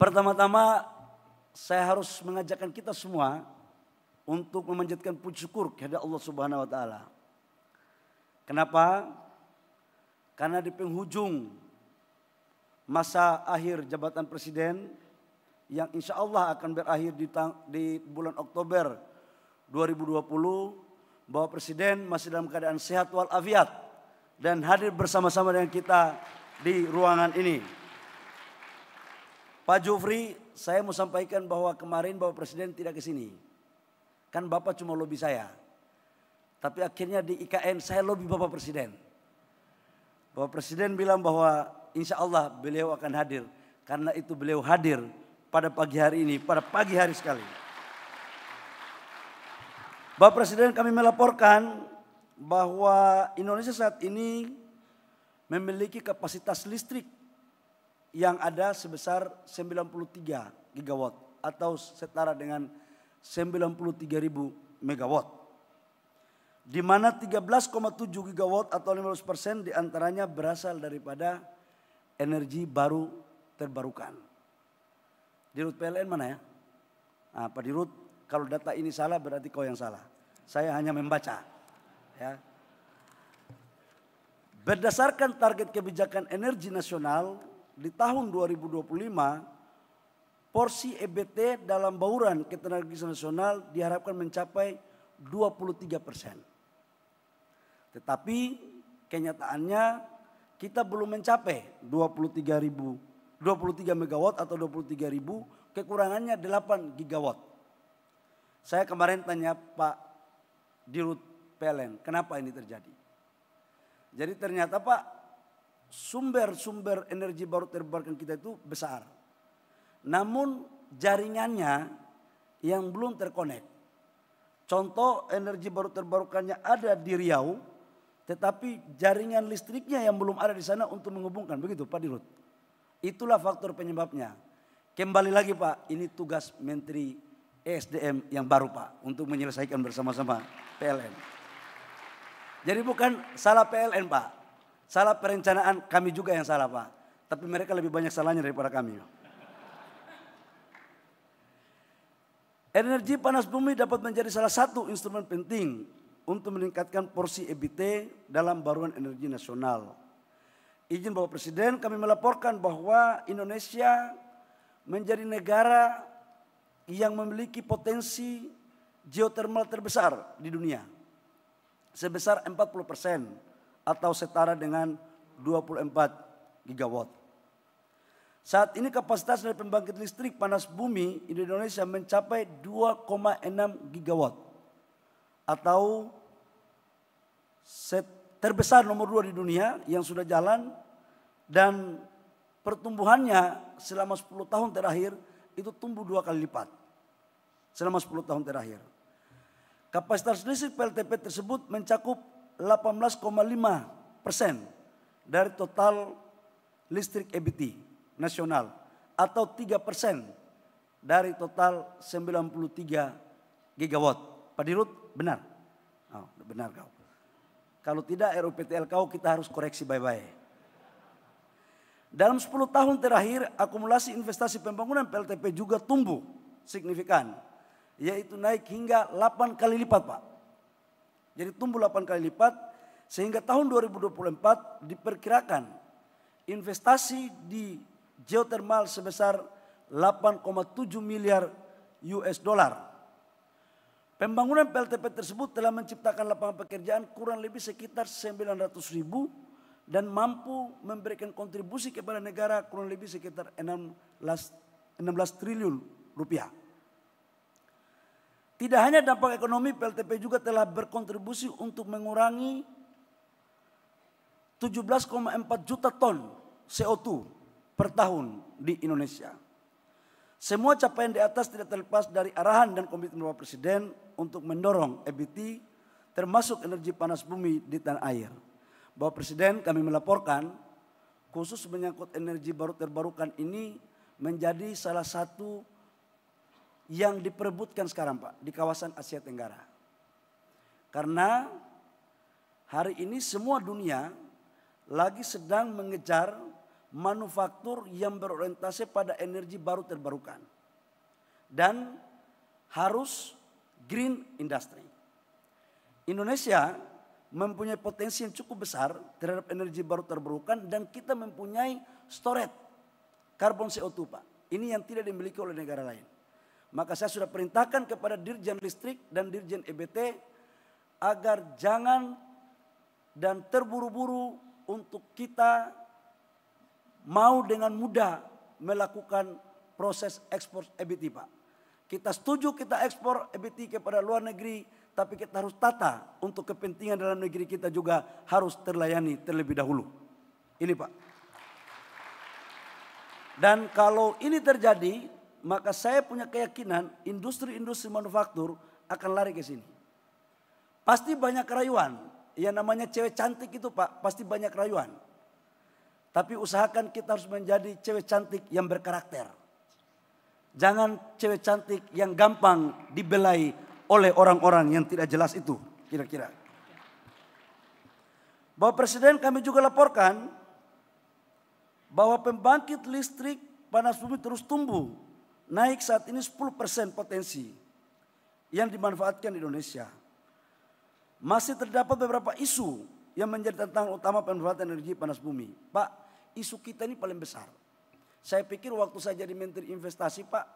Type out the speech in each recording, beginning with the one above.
Pertama-tama saya harus mengajakkan kita semua untuk memanjatkan puji syukur kepada Allah Subhanahu wa taala. Kenapa? Karena di penghujung masa akhir jabatan presiden yang insya Allah akan berakhir di, di bulan Oktober 2020 bahwa presiden masih dalam keadaan sehat wal walafiat dan hadir bersama-sama dengan kita di ruangan ini. Pak Jufri, saya mau sampaikan bahwa kemarin Bapak Presiden tidak ke sini. Kan Bapak cuma lobby saya. Tapi akhirnya di IKN saya lobby Bapak Presiden. Bapak Presiden bilang bahwa insya Allah beliau akan hadir. Karena itu beliau hadir pada pagi hari ini, pada pagi hari sekali. Bapak Presiden kami melaporkan bahwa Indonesia saat ini memiliki kapasitas listrik yang ada sebesar 93 gigawatt atau setara dengan 93 ribu megawatt. Di mana 13,7 gigawatt atau 50 persen diantaranya berasal daripada energi baru terbarukan. Di rut PLN mana ya? Nah, Pak Dirut, kalau data ini salah berarti kau yang salah. Saya hanya membaca. Ya. Berdasarkan target kebijakan energi nasional di tahun 2025 porsi EBT dalam bauran ketenagakerjaan nasional diharapkan mencapai 23 persen. Tetapi kenyataannya kita belum mencapai 23 ribu, 23 megawatt atau 23 ribu, kekurangannya 8 gigawatt. Saya kemarin tanya Pak Dirut PLN, kenapa ini terjadi? Jadi ternyata Pak sumber-sumber energi baru terbarukan kita itu besar. Namun jaringannya yang belum terkonek. Contoh energi baru terbarukannya ada di Riau, tetapi jaringan listriknya yang belum ada di sana untuk menghubungkan. Begitu Pak Dirut. Itulah faktor penyebabnya. Kembali lagi Pak, ini tugas Menteri ESDM yang baru Pak untuk menyelesaikan bersama-sama PLN. Jadi bukan salah PLN Pak, Salah perencanaan kami juga yang salah Pak. Tapi mereka lebih banyak salahnya daripada kami. Energi panas bumi dapat menjadi salah satu instrumen penting untuk meningkatkan porsi EBT dalam baruan energi nasional. Izin Bapak Presiden, kami melaporkan bahwa Indonesia menjadi negara yang memiliki potensi geotermal terbesar di dunia. Sebesar 40 persen atau setara dengan 24 gigawatt. Saat ini kapasitas dari pembangkit listrik panas bumi Indonesia mencapai 2,6 gigawatt atau set terbesar nomor dua di dunia yang sudah jalan dan pertumbuhannya selama 10 tahun terakhir itu tumbuh dua kali lipat selama 10 tahun terakhir. Kapasitas listrik PLTP tersebut mencakup 18,5 persen dari total listrik EBT nasional atau 3 persen dari total 93 gigawatt. Pak Dirut, benar? Oh, benar kau. Kalau tidak RUPTL kau kita harus koreksi bye-bye. Dalam 10 tahun terakhir akumulasi investasi pembangunan PLTP juga tumbuh signifikan. Yaitu naik hingga 8 kali lipat Pak. Jadi tumbuh 8 kali lipat sehingga tahun 2024 diperkirakan investasi di geothermal sebesar 8,7 miliar US dollar. Pembangunan PLTP tersebut telah menciptakan lapangan pekerjaan kurang lebih sekitar 900 ribu dan mampu memberikan kontribusi kepada negara kurang lebih sekitar 16, 16 triliun rupiah. Tidak hanya dampak ekonomi, PLTP juga telah berkontribusi untuk mengurangi 17,4 juta ton CO2 per tahun di Indonesia. Semua capaian di atas tidak terlepas dari arahan dan komitmen Bapak Presiden untuk mendorong EBT termasuk energi panas bumi di tanah air. Bapak Presiden kami melaporkan khusus menyangkut energi baru terbarukan ini menjadi salah satu yang diperebutkan sekarang Pak di kawasan Asia Tenggara. Karena hari ini semua dunia lagi sedang mengejar manufaktur yang berorientasi pada energi baru terbarukan. Dan harus green industry. Indonesia mempunyai potensi yang cukup besar terhadap energi baru terbarukan dan kita mempunyai storage karbon CO2 Pak. Ini yang tidak dimiliki oleh negara lain. Maka saya sudah perintahkan kepada Dirjen Listrik dan Dirjen EBT agar jangan dan terburu-buru untuk kita mau dengan mudah melakukan proses ekspor EBT Pak. Kita setuju kita ekspor EBT kepada luar negeri, tapi kita harus tata untuk kepentingan dalam negeri kita juga harus terlayani terlebih dahulu. Ini Pak. Dan kalau ini terjadi, maka saya punya keyakinan industri-industri manufaktur akan lari ke sini. Pasti banyak rayuan. Yang namanya cewek cantik itu Pak, pasti banyak rayuan. Tapi usahakan kita harus menjadi cewek cantik yang berkarakter. Jangan cewek cantik yang gampang dibelai oleh orang-orang yang tidak jelas itu, kira-kira. Bapak Presiden kami juga laporkan bahwa pembangkit listrik panas bumi terus tumbuh naik saat ini 10% potensi yang dimanfaatkan di Indonesia. Masih terdapat beberapa isu yang menjadi tantangan utama pemanfaatan energi panas bumi. Pak, isu kita ini paling besar. Saya pikir waktu saya jadi Menteri Investasi, Pak,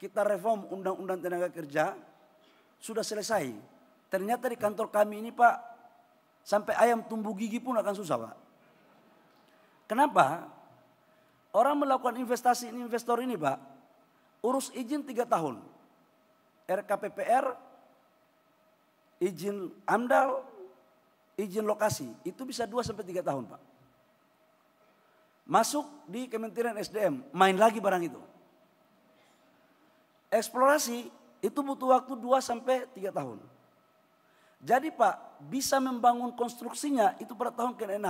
kita reform Undang-Undang Tenaga Kerja sudah selesai. Ternyata di kantor kami ini, Pak, sampai ayam tumbuh gigi pun akan susah, Pak. Kenapa? Orang melakukan investasi ini investor ini, Pak, Urus izin tiga tahun. RKPPR, izin amdal, izin lokasi. Itu bisa dua sampai tiga tahun Pak. Masuk di Kementerian SDM, main lagi barang itu. Eksplorasi itu butuh waktu 2 sampai 3 tahun. Jadi Pak, bisa membangun konstruksinya itu pada tahun ke-6.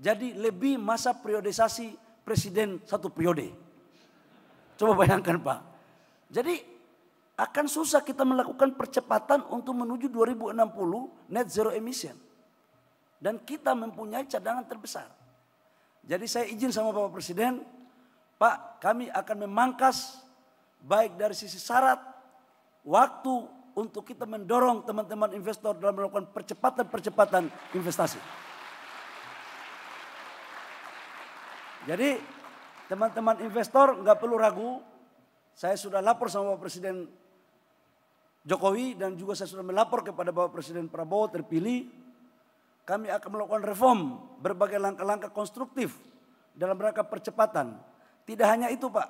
Jadi lebih masa periodisasi presiden satu periode. Coba bayangkan Pak. Jadi akan susah kita melakukan percepatan untuk menuju 2060 net zero emission. Dan kita mempunyai cadangan terbesar. Jadi saya izin sama Bapak Presiden, Pak kami akan memangkas baik dari sisi syarat, waktu untuk kita mendorong teman-teman investor dalam melakukan percepatan-percepatan investasi. Jadi Teman-teman investor nggak perlu ragu. Saya sudah lapor sama Bapak Presiden Jokowi dan juga saya sudah melapor kepada Bapak Presiden Prabowo terpilih. Kami akan melakukan reform berbagai langkah-langkah konstruktif dalam rangka percepatan. Tidak hanya itu Pak,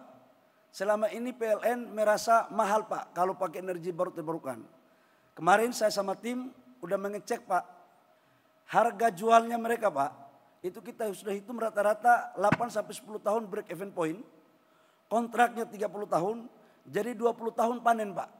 selama ini PLN merasa mahal Pak kalau pakai energi baru terbarukan. Kemarin saya sama tim udah mengecek Pak, harga jualnya mereka Pak itu kita sudah hitung rata-rata 8 sampai 10 tahun break even point. Kontraknya 30 tahun, jadi 20 tahun panen, Pak.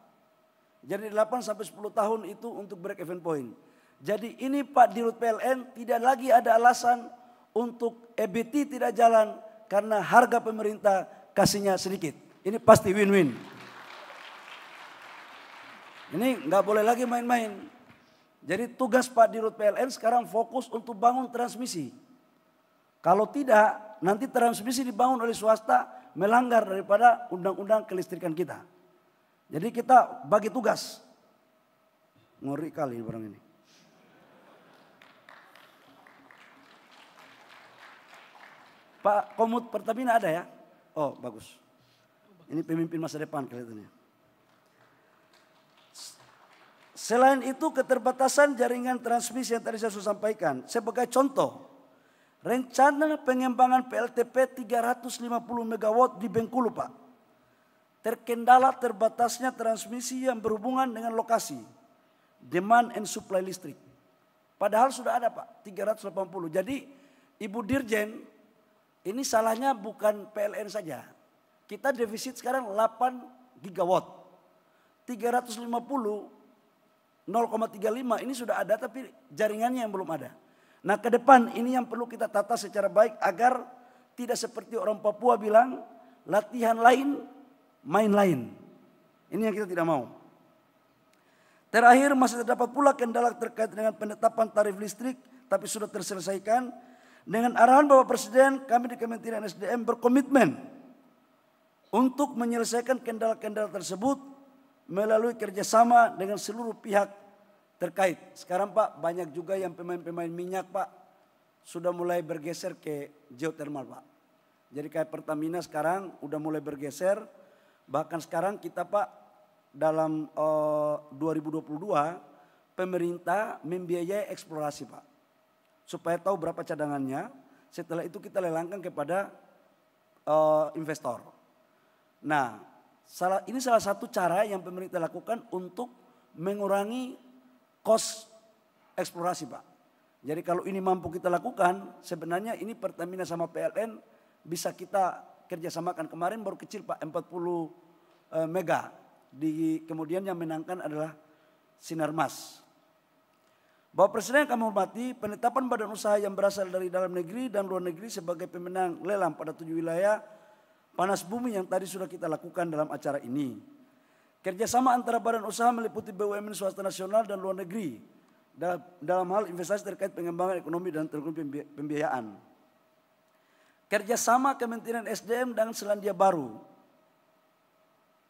Jadi 8 sampai 10 tahun itu untuk break even point. Jadi ini Pak Dirut PLN tidak lagi ada alasan untuk EBT tidak jalan karena harga pemerintah kasihnya sedikit. Ini pasti win-win. Ini nggak boleh lagi main-main. Jadi tugas Pak Dirut PLN sekarang fokus untuk bangun transmisi. Kalau tidak, nanti transmisi dibangun oleh swasta melanggar daripada undang-undang kelistrikan kita. Jadi kita bagi tugas. Ngeri kali barang ini. Pak Komut Pertamina ada ya? Oh bagus. Ini pemimpin masa depan kelihatannya. Selain itu keterbatasan jaringan transmisi yang tadi saya sudah sampaikan. Sebagai contoh, Rencana pengembangan PLTP 350 MW di Bengkulu, Pak. Terkendala terbatasnya transmisi yang berhubungan dengan lokasi, demand and supply listrik. Padahal sudah ada Pak, 380. Jadi Ibu Dirjen, ini salahnya bukan PLN saja. Kita defisit sekarang 8 gigawatt. 350, 0,35 ini sudah ada tapi jaringannya yang belum ada. Nah ke depan ini yang perlu kita tata secara baik agar tidak seperti orang Papua bilang latihan lain, main lain. Ini yang kita tidak mau. Terakhir masih terdapat pula kendala terkait dengan penetapan tarif listrik tapi sudah terselesaikan. Dengan arahan Bapak Presiden kami di Kementerian SDM berkomitmen untuk menyelesaikan kendala-kendala tersebut melalui kerjasama dengan seluruh pihak terkait. Sekarang Pak banyak juga yang pemain-pemain minyak Pak sudah mulai bergeser ke geothermal Pak. Jadi kayak Pertamina sekarang udah mulai bergeser. Bahkan sekarang kita Pak dalam eh, uh, 2022 pemerintah membiayai eksplorasi Pak. Supaya tahu berapa cadangannya. Setelah itu kita lelangkan kepada uh, investor. Nah salah, ini salah satu cara yang pemerintah lakukan untuk mengurangi kos eksplorasi Pak. Jadi kalau ini mampu kita lakukan, sebenarnya ini Pertamina sama PLN bisa kita kerjasamakan. Kemarin baru kecil Pak, 40 e, mega. Di, kemudian yang menangkan adalah Sinarmas. Bapak Presiden yang kami hormati, penetapan badan usaha yang berasal dari dalam negeri dan luar negeri sebagai pemenang lelang pada tujuh wilayah panas bumi yang tadi sudah kita lakukan dalam acara ini. Kerjasama antara badan usaha meliputi BUMN swasta nasional dan luar negeri dalam, hal investasi terkait pengembangan ekonomi dan terkait pembiayaan. Kerjasama Kementerian SDM dengan Selandia Baru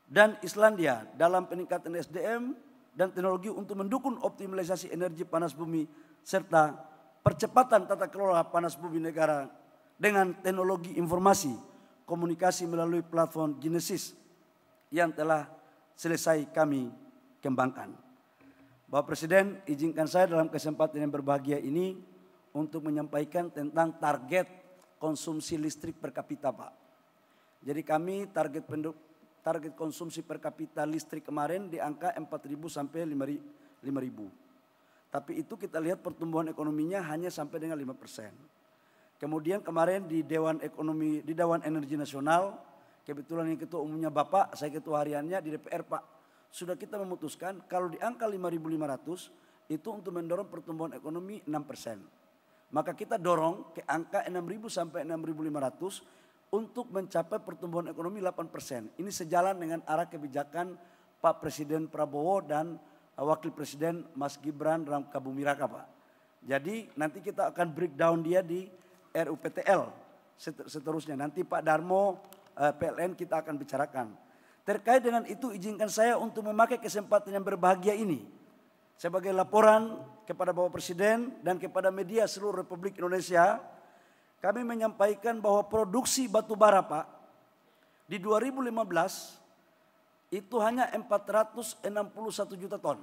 dan Islandia dalam peningkatan SDM dan teknologi untuk mendukung optimalisasi energi panas bumi serta percepatan tata kelola panas bumi negara dengan teknologi informasi komunikasi melalui platform Genesis yang telah selesai kami kembangkan. Bapak Presiden, izinkan saya dalam kesempatan yang berbahagia ini untuk menyampaikan tentang target konsumsi listrik per kapita, Pak. Jadi kami target penduk, target konsumsi per kapita listrik kemarin di angka 4.000 sampai 5.000. Tapi itu kita lihat pertumbuhan ekonominya hanya sampai dengan 5 Kemudian kemarin di Dewan Ekonomi, di Dewan Energi Nasional Kebetulan yang ketua umumnya Bapak, saya ketua hariannya di DPR Pak. Sudah kita memutuskan kalau di angka 5.500 itu untuk mendorong pertumbuhan ekonomi 6 persen. Maka kita dorong ke angka 6.000 sampai 6.500 untuk mencapai pertumbuhan ekonomi 8 persen. Ini sejalan dengan arah kebijakan Pak Presiden Prabowo dan Wakil Presiden Mas Gibran Rangka Bumi Raka Pak. Jadi nanti kita akan breakdown dia di RUPTL seterusnya. Nanti Pak Darmo Eh, PLN kita akan bicarakan. Terkait dengan itu izinkan saya untuk memakai kesempatan yang berbahagia ini sebagai laporan kepada Bapak Presiden dan kepada media seluruh Republik Indonesia. Kami menyampaikan bahwa produksi batu bara Pak di 2015 itu hanya 461 juta ton.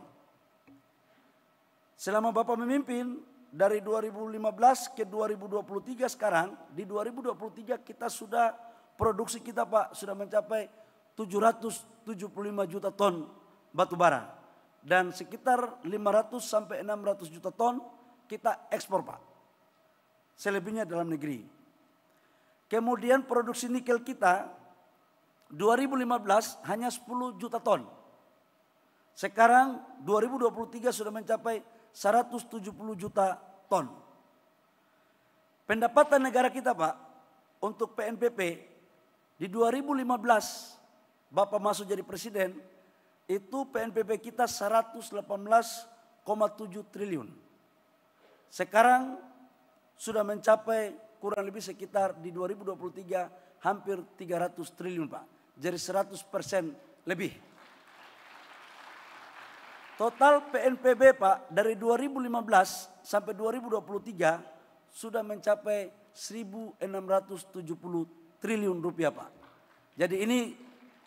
Selama Bapak memimpin dari 2015 ke 2023 sekarang di 2023 kita sudah Produksi kita Pak sudah mencapai 775 juta ton batu bara. Dan sekitar 500 sampai 600 juta ton kita ekspor Pak. Selebihnya dalam negeri. Kemudian produksi nikel kita 2015 hanya 10 juta ton. Sekarang 2023 sudah mencapai 170 juta ton. Pendapatan negara kita Pak untuk PNPP di 2015 Bapak masuk jadi presiden, itu PNPP kita 118,7 triliun. Sekarang sudah mencapai kurang lebih sekitar di 2023 hampir 300 triliun Pak. Jadi 100 persen lebih. Total PNPB Pak dari 2015 sampai 2023 sudah mencapai 1670 triliun rupiah Pak. Jadi ini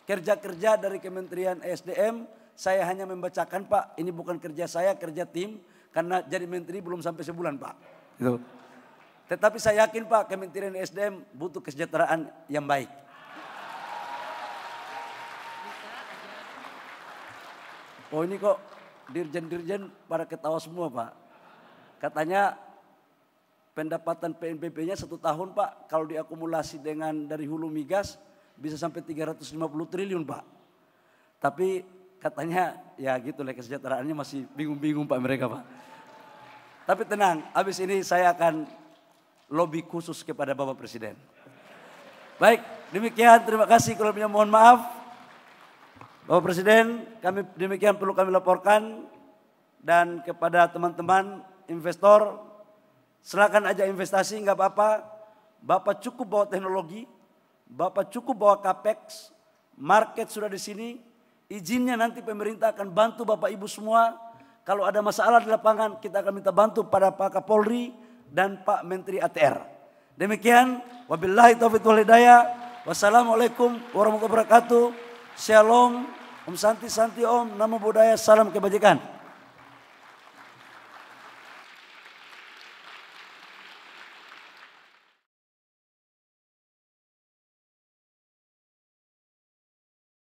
kerja-kerja dari Kementerian e SDM saya hanya membacakan Pak, ini bukan kerja saya, kerja tim karena jadi menteri belum sampai sebulan Pak. Gitu. Tetapi saya yakin Pak, Kementerian e SDM butuh kesejahteraan yang baik. Oh ini kok dirjen-dirjen pada ketawa semua Pak. Katanya pendapatan PNBP-nya satu tahun Pak, kalau diakumulasi dengan dari hulu migas bisa sampai 350 triliun Pak. Tapi katanya ya gitu lah kesejahteraannya masih bingung-bingung Pak mereka Pak. Tapi tenang, habis ini saya akan lobby khusus kepada Bapak Presiden. Baik, demikian terima kasih kalau punya mohon maaf. Bapak Presiden, kami demikian perlu kami laporkan dan kepada teman-teman investor Silahkan aja investasi nggak apa-apa. Bapak cukup bawa teknologi, Bapak cukup bawa capex, market sudah di sini, izinnya nanti pemerintah akan bantu Bapak Ibu semua. Kalau ada masalah di lapangan, kita akan minta bantu pada Pak Kapolri dan Pak Menteri ATR. Demikian, wabillahi taufiq wal hidayah. Wassalamualaikum warahmatullahi wabarakatuh. Shalom, Om Santi Santi Om, Namo Buddhaya, salam kebajikan.